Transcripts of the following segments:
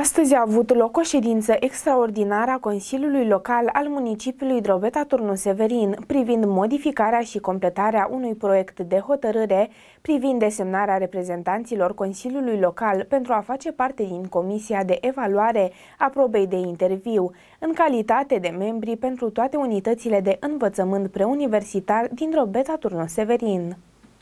Astăzi a avut loc o ședință extraordinară a Consiliului Local al municipiului Drobeta Turnu Severin privind modificarea și completarea unui proiect de hotărâre privind desemnarea reprezentanților Consiliului Local pentru a face parte din Comisia de Evaluare a probei de interviu, în calitate de membri pentru toate unitățile de învățământ preuniversitar din Drobeta Turnu Severin.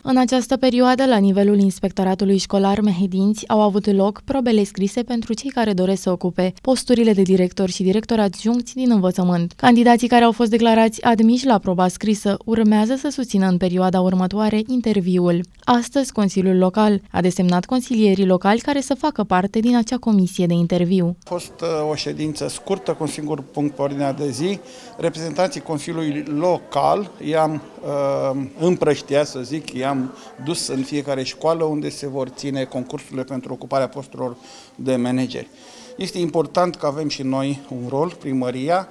În această perioadă, la nivelul inspectoratului școlar Mehedinți, au avut loc probele scrise pentru cei care doresc să ocupe posturile de director și director adjuncți din învățământ. Candidații care au fost declarați admiși la proba scrisă urmează să susțină în perioada următoare interviul. Astăzi, Consiliul Local a desemnat consilierii locali care să facă parte din acea comisie de interviu. A fost uh, o ședință scurtă cu un singur punct pe ordinea de zi. Reprezentanții Consiliului Local i-am uh, împrăștiat, să zic, i-am am dus în fiecare școală unde se vor ține concursurile pentru ocuparea posturilor de manageri. Este important că avem și noi un rol, primăria,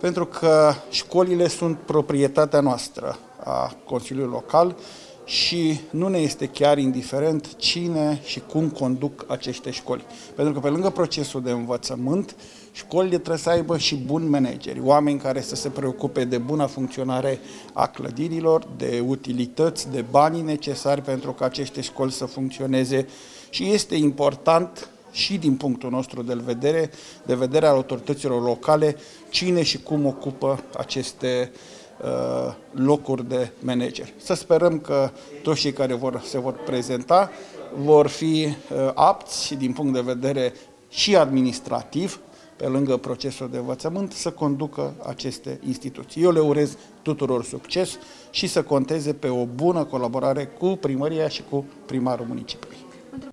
pentru că școlile sunt proprietatea noastră a Consiliului Local și nu ne este chiar indiferent cine și cum conduc aceste școli. Pentru că pe lângă procesul de învățământ, școlile trebuie să aibă și buni manageri, oameni care să se preocupe de buna funcționare a clădirilor, de utilități, de banii necesari pentru ca aceste școli să funcționeze și este important și din punctul nostru de vedere, de vedere al autorităților locale, cine și cum ocupă aceste uh, Uh, locuri de manager. Să sperăm că toți cei care vor, se vor prezenta vor fi uh, apți din punct de vedere și administrativ, pe lângă procesul de învățământ, să conducă aceste instituții. Eu le urez tuturor succes și să conteze pe o bună colaborare cu primăria și cu primarul municipiului.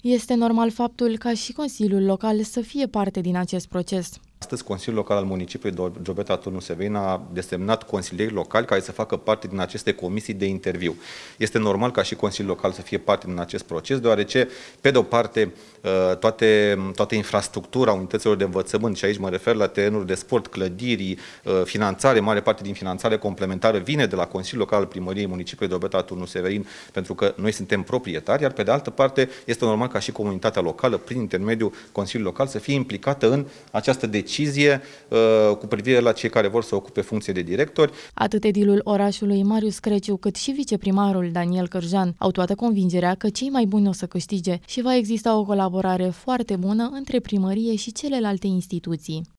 Este normal faptul ca și Consiliul Local să fie parte din acest proces. Astăzi, Consiliul Local al Municipiului Giobeta Turnu Severin a desemnat consilieri locali care să facă parte din aceste comisii de interviu. Este normal ca și Consiliul Local să fie parte din acest proces, deoarece, pe de o parte, ă, toate, toată infrastructura unităților de învățământ, și aici mă refer la terenuri de sport, clădiri, ă, finanțare, mare parte din finanțare complementară vine de la Consiliul Local al Primăriei Municipiului Giobeta Turnu Severin, pentru că noi suntem proprietari, iar pe de altă parte, este normal ca și comunitatea locală, prin intermediul Consiliului Local, să fie implicată în această decizie decizie uh, cu privire la cei care vor să ocupe funcție de directori. Atât edilul orașului Marius Creciu, cât și viceprimarul Daniel Cărjan au toată convingerea că cei mai buni o să câștige și va exista o colaborare foarte bună între primărie și celelalte instituții.